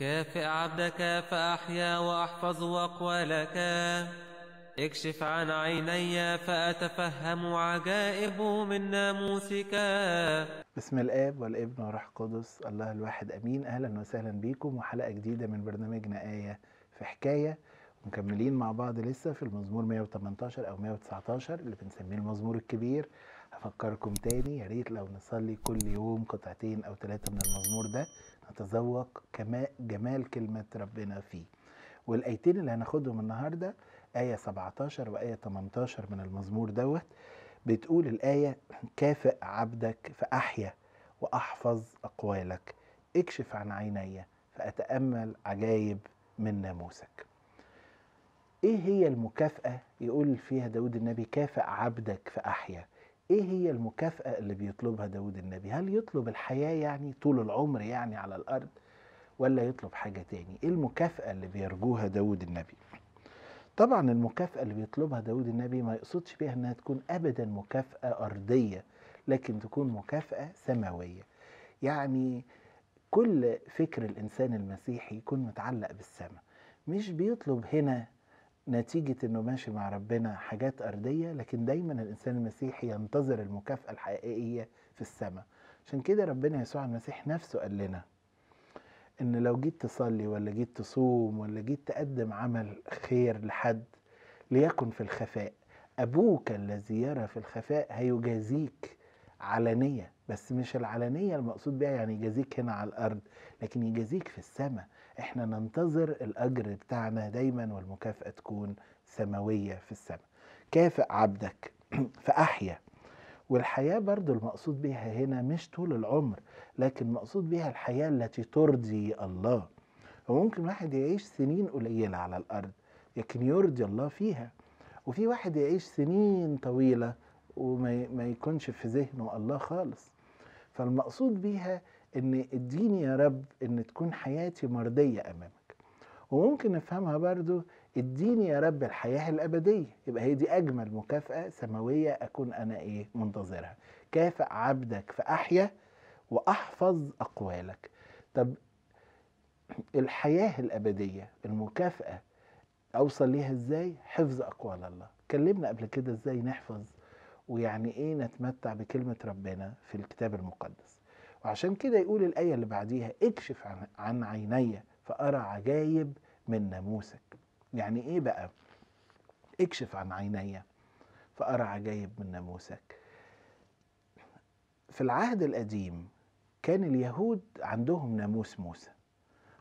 كافئ عبدك فأحيا وأحفظ أقوالك اكشف عن عيني فأتفهم عجائب من ناموسك بسم الآب والابن والروح القدس الله الواحد أمين أهلا وسهلا بيكم وحلقة جديدة من برنامجنا آية في حكاية مكملين مع بعض لسه في المزمور 118 أو 119 اللي بنسميه المزمور الكبير أفكركم تاني يا ريت لو نصلي كل يوم قطعتين أو ثلاثة من المزمور ده نتذوق كما جمال كلمة ربنا فيه والآيتين اللي هناخدهم النهاردة آية 17 وآية 18 من المزمور دوت بتقول الآية كافئ عبدك فأحيا وأحفظ أقوالك اكشف عن عيني فأتأمل عجايب من ناموسك ايه هي المكافأة يقول فيها داود النبي كافئ عبدك فأحيا ايه هي المكافأة اللي بيطلبها داود النبي هل يطلب الحياة يعني طول العمر يعني على الأرض ولا يطلب حاجة تاني ايه المكافأة اللي بيرجوها داود النبي طبعا المكافأة اللي بيطلبها داود النبي ما يقصدش بيها انها تكون ابدا مكافأة ارضية لكن تكون مكافأة سماوية يعني كل فكر الانسان المسيحي يكون متعلق بالسماء مش بيطلب هنا نتيجة انه ماشي مع ربنا حاجات أرضية لكن دايما الإنسان المسيحي ينتظر المكافأة الحقيقية في السماء عشان كده ربنا يسوع المسيح نفسه قال لنا ان لو جيت تصلي ولا جيت تصوم ولا جيت تقدم عمل خير لحد ليكن في الخفاء أبوك الذي يرى في الخفاء هيجازيك علنية بس مش العلنية المقصود بيها يعني يجازيك هنا على الأرض لكن يجازيك في السماء احنا ننتظر الأجر بتاعنا دايما والمكافأة تكون سماوية في السماء كافئ عبدك فأحيا والحياة برضو المقصود بها هنا مش طول العمر لكن مقصود بها الحياة التي ترضي الله وممكن واحد يعيش سنين قليلة على الأرض لكن يرضي الله فيها وفي واحد يعيش سنين طويلة وما يكونش في ذهنه الله خالص فالمقصود بيها ان اديني يا رب ان تكون حياتي مرضية امامك وممكن نفهمها برضو اديني يا رب الحياة الابدية يبقى هي دي اجمل مكافأة سماوية اكون انا ايه منتظرها كافئ عبدك فاحيا واحفظ اقوالك طب الحياة الابدية المكافأة اوصل ليها ازاي حفظ اقوال الله كلمنا قبل كده ازاي نحفظ ويعني ايه نتمتع بكلمة ربنا في الكتاب المقدس وعشان كده يقول الآية اللي بعديها اكشف عن, عن عيني فأرى عجايب من ناموسك يعني ايه بقى اكشف عن عيني فأرى عجايب من ناموسك في العهد القديم كان اليهود عندهم ناموس موسى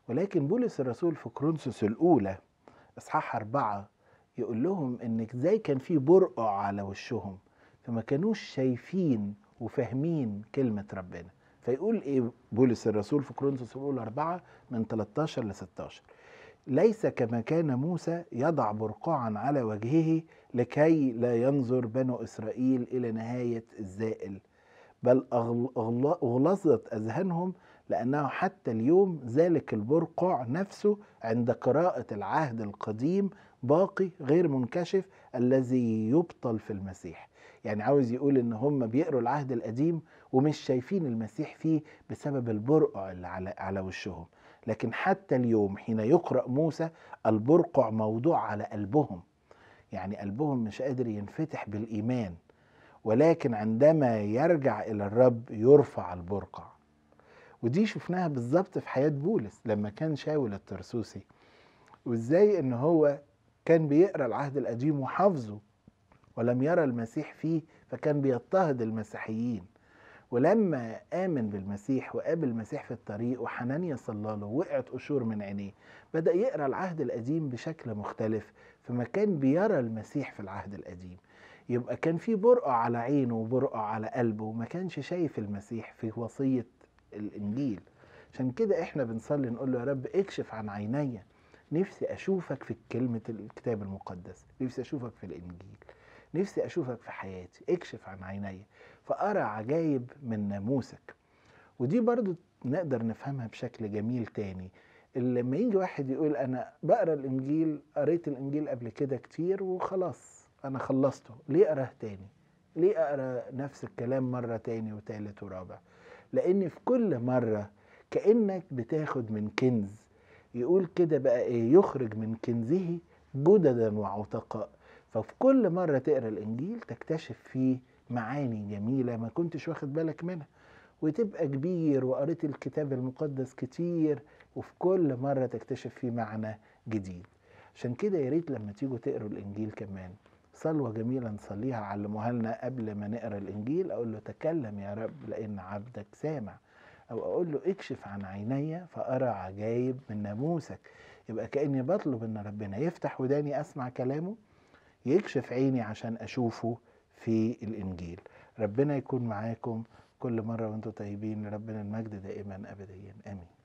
ولكن بولس الرسول في كرونسوس الأولى إصحاح أربعة يقول لهم إن إزاي كان في برقع على وشهم فما كانوش شايفين وفاهمين كلمة ربنا فيقول ايه بولس الرسول في كورنثوس الاولى أربعة من 13 ل 16 ليس كما كان موسى يضع برقعا على وجهه لكي لا ينظر بنو اسرائيل الى نهايه الزائل بل اغلظت اذهانهم لانه حتى اليوم ذلك البرقع نفسه عند قراءه العهد القديم باقي غير منكشف الذي يبطل في المسيح يعني عاوز يقول ان هم بيقروا العهد القديم ومش شايفين المسيح فيه بسبب البرقع اللي على على وشهم لكن حتى اليوم حين يقرأ موسى البرقع موضوع على قلبهم يعني قلبهم مش قادر ينفتح بالإيمان ولكن عندما يرجع إلى الرب يرفع البرقع ودي شفناها بالظبط في حياة بولس لما كان شاول الترسوسي وازاي ان هو كان بيقرا العهد القديم وحافظه ولم يرى المسيح فيه فكان بيضطهد المسيحيين ولما آمن بالمسيح وقابل المسيح في الطريق وحنانيا صلى له وقعت قشور من عينيه بدأ يقرأ العهد القديم بشكل مختلف فما كان بيرى المسيح في العهد القديم يبقى كان في برقع على عينه وبرقع على قلبه وما كانش شايف المسيح في وصية الإنجيل عشان كده احنا بنصلي نقول له يا رب اكشف عن عينيا نفسي أشوفك في كلمة الكتاب المقدس نفسي أشوفك في الإنجيل نفسي أشوفك في حياتي اكشف عن عيني فأرى عجايب من ناموسك ودي برضو نقدر نفهمها بشكل جميل تاني اللي لما يجي واحد يقول أنا بقرأ الإنجيل قريت الإنجيل قبل كده كتير وخلاص أنا خلصته ليه أقراه تاني ليه أقرأ نفس الكلام مرة تاني وتالت ورابع لأن في كل مرة كأنك بتاخد من كنز يقول كده بقى إيه يخرج من كنزه جددا وعتقاء ففي كل مرة تقرا الإنجيل تكتشف فيه معاني جميلة ما كنتش واخد بالك منها وتبقى كبير وقريت الكتاب المقدس كتير وفي كل مرة تكتشف فيه معنى جديد عشان كده يا ريت لما تيجوا تقروا الإنجيل كمان صلوة جميلة نصليها علموها لنا قبل ما نقرا الإنجيل أقول له تكلم يا رب لأن عبدك سامع أو أقول له اكشف عن عيني فأرى عجايب من ناموسك يبقى كأني بطلب إن ربنا يفتح وداني أسمع كلامه يكشف عيني عشان أشوفه في الإنجيل ربنا يكون معاكم كل مرة وانتم طيبين لربنا المجد دائما أبديا آمين